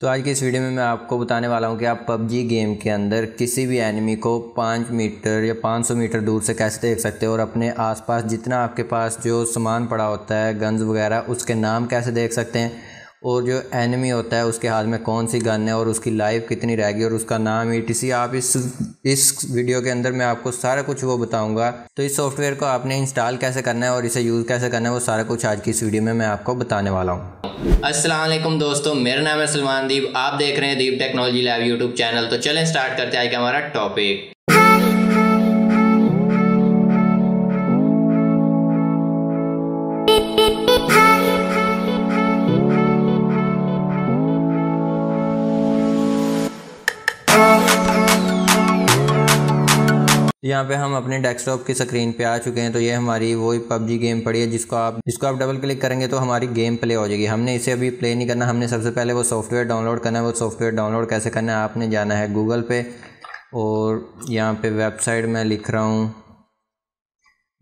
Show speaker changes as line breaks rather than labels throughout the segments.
तो आज के इस वीडियो में मैं आपको बताने वाला हूँ कि आप पबजी गेम के अंदर किसी भी एनिमी को पाँच मीटर या पाँच सौ मीटर दूर से कैसे देख सकते हो और अपने आसपास जितना आपके पास जो सामान पड़ा होता है गन्स वगैरह उसके नाम कैसे देख सकते हैं और जो एनिमी होता है उसके हाथ में कौन सी गन है और उसकी लाइफ कितनी रहेगी और उसका नाम ई टी सी आप इस इस वीडियो के अंदर मैं आपको सारा कुछ वो बताऊंगा तो इस सॉफ्टवेयर को आपने इंस्टॉल कैसे करना है और इसे यूज़ कैसे करना है वो सारा कुछ आज की इस वीडियो में मैं आपको बताने वाला हूँ असलम दोस्तों मेरा नाम है सलमान दीप आप देख रहे हैं Deep technology lab YouTube channel तो चलें स्टार्ट करते हैं आज का हमारा टॉपिक यहाँ पे हम अपने डेस्कटॉप की स्क्रीन पे आ चुके हैं तो ये हमारी वही पबजी गेम पड़ी है जिसको आप जिसको आप डबल क्लिक करेंगे तो हमारी गेम प्ले हो जाएगी हमने इसे अभी प्ले नहीं करना हमने सबसे पहले वो सॉफ्टवेयर डाउनलोड करना है वो सॉफ्टवेयर डाउनलोड कैसे करना है आपने जाना है गूगल पे और यहाँ पे वेबसाइट मैं लिख रहा हूँ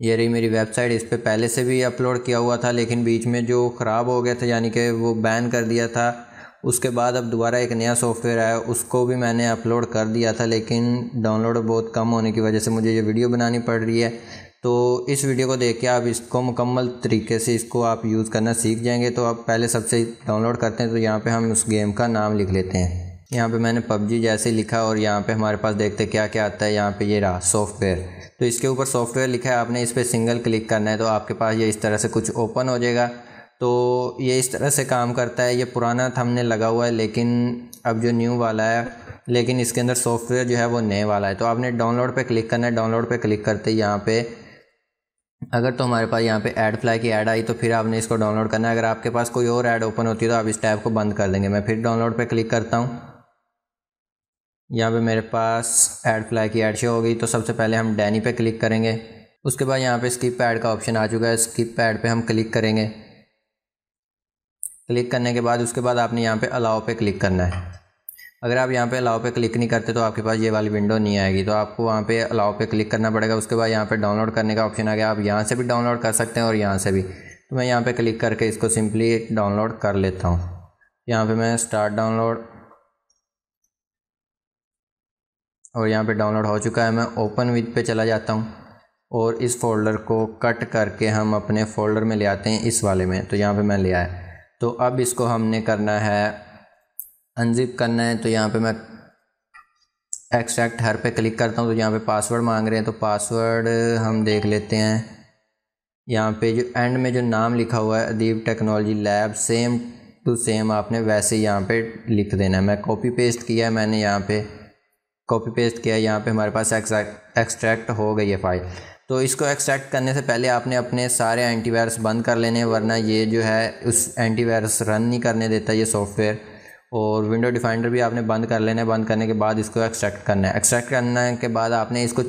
ये रही मेरी वेबसाइट इस पर पहले से भी अपलोड किया हुआ था लेकिन बीच में जो ख़राब हो गया था यानी कि वो बैन कर दिया था उसके बाद अब दोबारा एक नया सॉफ्टवेयर आया उसको भी मैंने अपलोड कर दिया था लेकिन डाउनलोड बहुत कम होने की वजह से मुझे ये वीडियो बनानी पड़ रही है तो इस वीडियो को देख के आप इसको मुकम्मल तरीके से इसको आप यूज़ करना सीख जाएंगे तो आप पहले सबसे डाउनलोड करते हैं तो यहाँ पे हम उस गेम का नाम लिख लेते हैं यहाँ पे मैंने पबजी जैसे लिखा और यहाँ पे हमारे पास देखते क्या क्या आता है यहाँ पे ये रहा सॉफ्टवेयर तो इसके ऊपर सॉफ्टवेयर लिखा है आपने इस पर सिंगल क्लिक करना है तो आपके पास ये इस तरह से कुछ ओपन हो जाएगा तो ये इस तरह से काम करता है ये पुराना थंबनेल लगा हुआ है लेकिन अब जो न्यू वाला है लेकिन इसके अंदर सॉफ्टवेयर जो है वो नए वाला है तो आपने डाउनलोड पे क्लिक करना है डाउनलोड पे क्लिक करते ही यहाँ पे अगर तो हमारे पास यहाँ पे एड फ्लाई की ऐड आई तो फिर आपने इसको डाउनलोड करना है अगर आपके पास कोई और ऐड ओपन होती है तो आप इस टैब को बंद कर देंगे मैं फिर डाउनलोड पर क्लिक करता हूँ यहाँ पर मेरे पास एड फ्लाई की एड शो हो गई तो सबसे पहले हम डैनी पे क्लिक करेंगे उसके बाद यहाँ पर स्किप ऐड का ऑप्शन आ चुका है स्किप ऐड पर हम क्लिक करेंगे क्लिक करने के बाद उसके बाद आपने यहाँ पे अलाव पे क्लिक करना है अगर आप यहाँ पे अलाव पे क्लिक नहीं करते तो आपके पास ये वाली विंडो नहीं आएगी तो आपको वहाँ पे अलाव पे क्लिक करना पड़ेगा उसके बाद यहाँ पे डाउनलोड करने का ऑप्शन आ गया आप यहाँ से भी डाउनलोड कर सकते हैं और यहाँ से भी तो मैं यहाँ पर क्लिक करके इसको सिंपली डाउनलोड कर लेता हूँ यहाँ पर मैं स्टार्ट डाउनलोड और यहाँ पर डाउनलोड हो चुका है मैं ओपन विद पर चला जाता हूँ और इस फोल्डर को कट करके हम अपने फोल्डर में ले आते हैं इस वाले में तो यहाँ पे मैं ले आया तो अब इसको हमने करना है अनजिप करना है तो यहाँ पे मैं एक्सट्रैक्ट हर पे क्लिक करता हूँ तो यहाँ पे पासवर्ड मांग रहे हैं तो पासवर्ड हम देख लेते हैं यहाँ पे जो एंड में जो नाम लिखा हुआ है Adeeb technology lab same to same आपने वैसे यहाँ पे लिख देना है मैं कॉपी पेस्ट किया है मैंने यहाँ पे कॉपी पेस्ट किया है यहाँ पर हमारे पास एक्सट्रैक्ट हो गई है फाइल तो इसको एक्सट्रैक्ट करने से पहले आपने अपने सारे एंटीवायरस बंद कर लेने वरना ये जो है उस एंटीवायरस रन नहीं करने देता ये सॉफ्टवेयर और विंडो डिफाइंडर भी आपने बंद कर लेना है बंद करने के बाद इसको एक्सट्रैक्ट करना है एक्सट्रैक्ट करने के बाद आपने इसको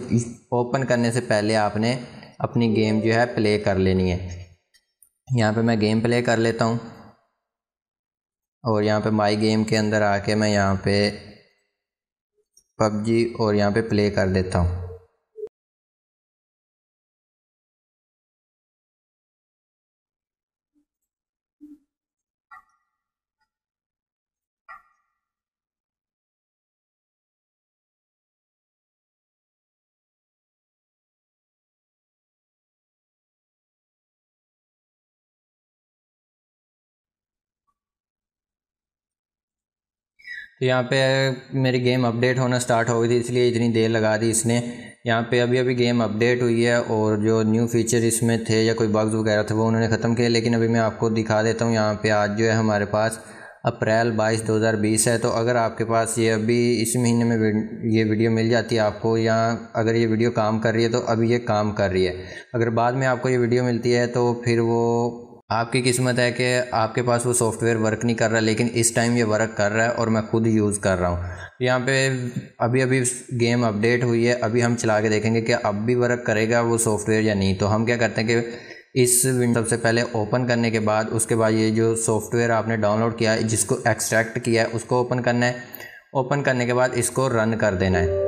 ओपन करने से पहले आपने अपनी गेम जो है प्ले कर लेनी है यहाँ पे मैं गेम प्ले कर लेता हूँ और यहाँ पे माई गेम के अंदर आके मैं यहाँ पे पबजी और यहाँ पे प्ले कर देता हूँ तो यहाँ पे मेरी गेम अपडेट होना स्टार्ट हो गई थी इसलिए इतनी देर लगा दी इसने यहाँ पे अभी अभी गेम अपडेट हुई है और जो न्यू फीचर इसमें थे या कोई बग्स वगैरह थे वो उन्होंने ख़त्म किए लेकिन अभी मैं आपको दिखा देता हूँ यहाँ पे आज जो है हमारे पास अप्रैल 22 2020 है तो अगर आपके पास ये अभी इस महीने में ये वीडियो मिल जाती है आपको या अगर ये वीडियो काम कर रही है तो अभी ये काम कर रही है अगर बाद में आपको ये वीडियो मिलती है तो फिर वो आपकी किस्मत है कि आपके पास वो सॉफ्टवेयर वर्क नहीं कर रहा लेकिन इस टाइम ये वर्क कर रहा है और मैं खुद यूज़ कर रहा हूँ यहाँ पे अभी अभी गेम अपडेट हुई है अभी हम चला के देखेंगे कि अब भी वर्क करेगा वो सॉफ्टवेयर या नहीं तो हम क्या करते हैं कि इस विंडो सबसे पहले ओपन करने के बाद उसके बाद ये जो सॉफ्टवेयर आपने डाउनलोड किया है जिसको एक्सट्रैक्ट किया है उसको ओपन करना है ओपन करने के बाद इसको रन कर देना है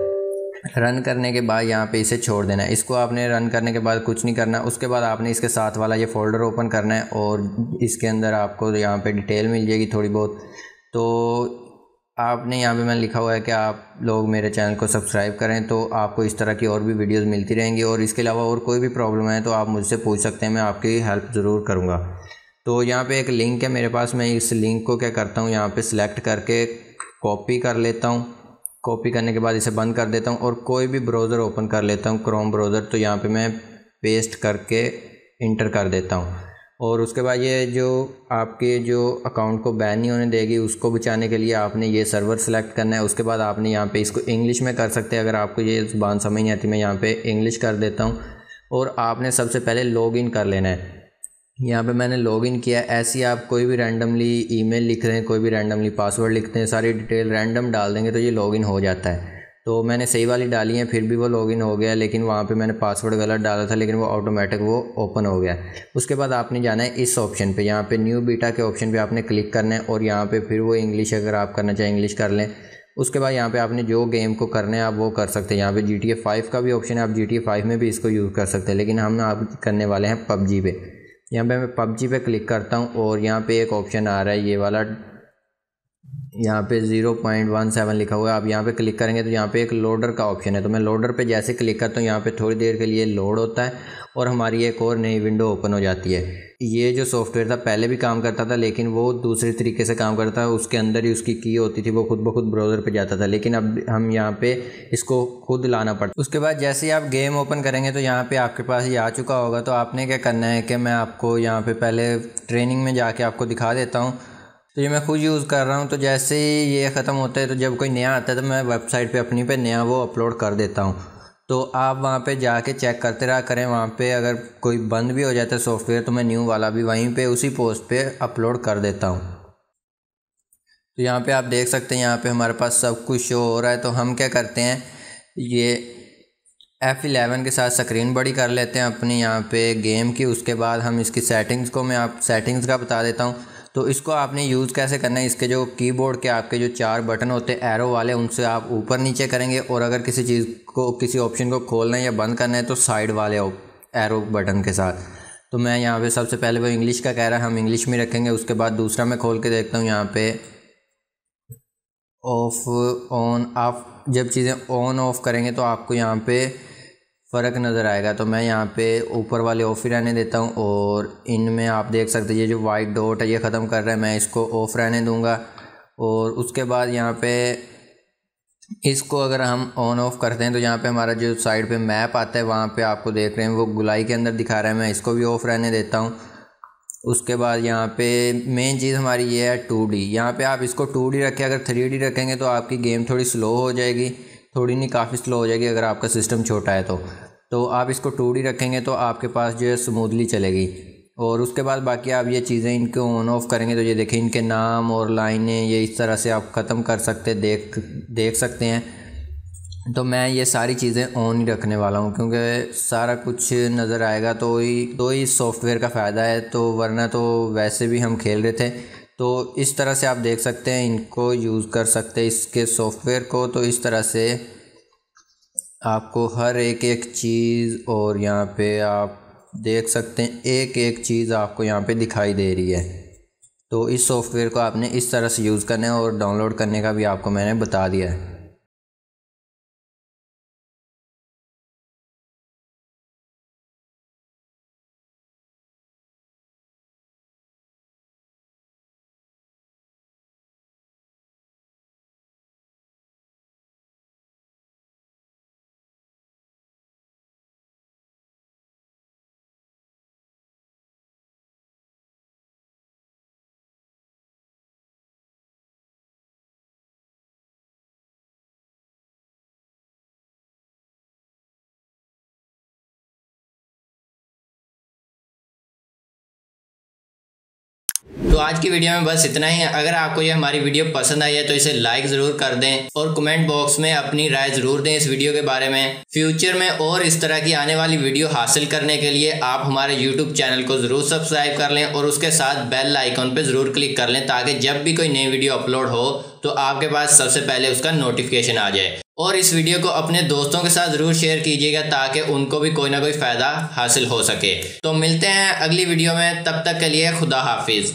रन करने के बाद यहाँ पे इसे छोड़ देना है इसको आपने रन करने के बाद कुछ नहीं करना उसके बाद आपने इसके साथ वाला ये फोल्डर ओपन करना है और इसके अंदर आपको यहाँ पे डिटेल मिल जाएगी थोड़ी बहुत तो आपने यहाँ पे मैंने लिखा हुआ है कि आप लोग मेरे चैनल को सब्सक्राइब करें तो आपको इस तरह की और भी वीडियोज़ मिलती रहेंगी और इसके अलावा और कोई भी प्रॉब्लम है तो आप मुझसे पूछ सकते हैं मैं आपकी हेल्प ज़रूर करूँगा तो यहाँ पर एक लिंक है मेरे पास मैं इस लिंक को क्या करता हूँ यहाँ पर सिलेक्ट करके कॉपी कर लेता हूँ कॉपी करने के बाद इसे बंद कर देता हूँ और कोई भी ब्राउज़र ओपन कर लेता हूँ क्रोम ब्राउज़र तो यहाँ पे मैं पेस्ट करके इंटर कर देता हूँ और उसके बाद ये जो आपके जो अकाउंट को बैन नहीं होने देगी उसको बचाने के लिए आपने ये सर्वर सेलेक्ट करना है उसके बाद आपने यहाँ पे इसको इंग्लिश में कर सकते हैं अगर आपको ये जुबान समझ नहीं आती मैं यहाँ पे इंग्लिश कर देता हूँ और आपने सबसे पहले लॉग इन कर लेना है यहाँ पे मैंने लॉगिन किया ऐसे ही आप कोई भी रैंडमली ईमेल लिख रहे हैं कोई भी रैंडमली पासवर्ड लिखते हैं सारी डिटेल रैंडम डाल देंगे तो ये लॉगिन हो जाता है तो मैंने सही वाली डाली है फिर भी वो लॉगिन हो गया लेकिन वहाँ पे मैंने पासवर्ड गलत डाला था लेकिन वो ऑटोमेटिक वो ओपन हो गया उसके बाद आपने जाना है इस ऑप्शन पर यहाँ पर न्यू बीटा के ऑप्शन पर आपने क्लिक करना है और यहाँ पर फिर वो इंग्लिश अगर आप करना चाहें इंग्लिश कर लें उसके बाद यहाँ पे आपने जो गेम को करना है आप वो कर सकते हैं यहाँ पे जी टी ए फाइव का भी ऑप्शन है आप जी टी ए फाइव में भी इसको यूज़ कर सकते हैं लेकिन हम आप करने वाले हैं पबजी पे यहाँ पे मैं पबजी पे क्लिक करता हूँ और यहाँ पे एक ऑप्शन आ रहा है ये वाला यहाँ पे ज़ीरो पॉइंट वन सेवन लिखा हुआ है आप यहाँ पे क्लिक करेंगे तो यहाँ पे एक लोडर का ऑप्शन है तो मैं लोडर पे जैसे क्लिक करता हूँ यहाँ पे थोड़ी देर के लिए लोड होता है और हमारी एक और नई विंडो ओपन हो जाती है ये जो सॉफ्टवेयर था पहले भी काम करता था लेकिन वो दूसरे तरीके से काम करता था उसके अंदर ही उसकी की होती थी वो खुद ब खुद ब्राउज़र पर जाता था लेकिन अब हम यहाँ पे इसको खुद लाना पड़ता उसके बाद जैसे ही आप गेम ओपन करेंगे तो यहाँ पे आपके पास ये आ चुका होगा तो आपने क्या करना है कि मैं आपको यहाँ पर पहले ट्रेनिंग में जा आपको दिखा देता हूँ तो ये मैं खुद यूज़ कर रहा हूँ तो जैसे ही ये ख़त्म होता है तो जब कोई नया आता है तो मैं वेबसाइट पे अपनी पे नया वो अपलोड कर देता हूँ तो आप वहाँ पे जाके चेक करते रहा करें वहाँ पे अगर कोई बंद भी हो जाता है सॉफ्टवेयर तो मैं न्यू वाला भी वहीं पे उसी पोस्ट पे अपलोड कर देता हूँ तो यहाँ पर आप देख सकते हैं यहाँ पर हमारे पास सब कुछ शो हो रहा है तो हम क्या करते हैं ये एफ़ इलेवन के साथ स्क्रीन बड़ी कर लेते हैं अपनी यहाँ पे गेम की उसके बाद हम इसकी सेटिंग्स को मैं आप सेटिंग्स का बता देता हूँ तो इसको आपने यूज़ कैसे करना है इसके जो कीबोर्ड के आपके जो चार बटन होते हैं एरो वाले उनसे आप ऊपर नीचे करेंगे और अगर किसी चीज़ को किसी ऑप्शन को खोलना है या बंद करना है तो साइड वाले एरो बटन के साथ तो मैं यहाँ पे सबसे पहले वो इंग्लिश का कह रहा है हम इंग्लिश में रखेंगे उसके बाद दूसरा मैं खोल के देखता हूँ यहाँ पे ऑफ ऑन आप जब चीज़ें ऑन ऑफ करेंगे तो आपको यहाँ पे फ़र्क नज़र आएगा तो मैं यहाँ पे ऊपर वाले ऑफ ही रहने देता हूँ और इनमें आप देख सकते हैं ये जो वाइट डॉट है ये ख़त्म कर रहा है मैं इसको ऑफ़ रहने दूँगा और उसके बाद यहाँ पे इसको अगर हम ऑन ऑफ करते हैं तो यहाँ पे हमारा जो साइड पे मैप आता है वहाँ पे आपको देख रहे हैं वो गुलाई के अंदर दिखा रहा है मैं इसको भी ऑफ रहने देता हूँ उसके बाद यहाँ पे मेन चीज़ हमारी ये है टू डी यहाँ पर आप इसको टू डी रखें अगर थ्री डी रखेंगे तो आपकी गेम थोड़ी स्लो हो जाएगी थोड़ी नहीं काफ़ी स्लो हो जाएगी अगर आपका सिस्टम छोटा है तो तो आप इसको टू रखेंगे तो आपके पास जो है स्मूथली चलेगी और उसके बाद बाकी आप ये चीज़ें इनको ऑन ऑफ करेंगे तो ये देखें इनके नाम और लाइनें ये इस तरह से आप ख़त्म कर सकते देख देख सकते हैं तो मैं ये सारी चीज़ें ऑन ही रखने वाला हूँ क्योंकि सारा कुछ नज़र आएगा तो ही तो ही सॉफ्टवेयर का फ़ायदा है तो वरना तो वैसे भी हम खेल रहे थे तो इस तरह से आप देख सकते हैं इनको यूज़ कर सकते हैं इसके सॉफ्टवेयर को तो इस तरह से आपको हर एक एक चीज़ और यहाँ पे आप देख सकते हैं एक एक चीज़ आपको यहाँ पे दिखाई दे रही है तो इस सॉफ्टवेयर को आपने इस तरह से यूज़ करना है और डाउनलोड करने का भी आपको मैंने बता दिया है आज की वीडियो में बस इतना ही है अगर आपको ये हमारी वीडियो पसंद आई है तो इसे लाइक ज़रूर कर दें और कमेंट बॉक्स में अपनी राय ज़रूर दें इस वीडियो के बारे में फ्यूचर में और इस तरह की आने वाली वीडियो हासिल करने के लिए आप हमारे यूट्यूब चैनल को ज़रूर सब्सक्राइब कर लें और उसके साथ बेल आइकॉन पर ज़रूर क्लिक कर लें ताकि जब भी कोई नई वीडियो अपलोड हो तो आपके पास सबसे पहले उसका नोटिफिकेशन आ जाए और इस वीडियो को अपने दोस्तों के साथ ज़रूर शेयर कीजिएगा ताकि उनको भी कोई ना कोई फ़ायदा हासिल हो सके तो मिलते हैं अगली वीडियो में तब तक के लिए खुदा हाफिज़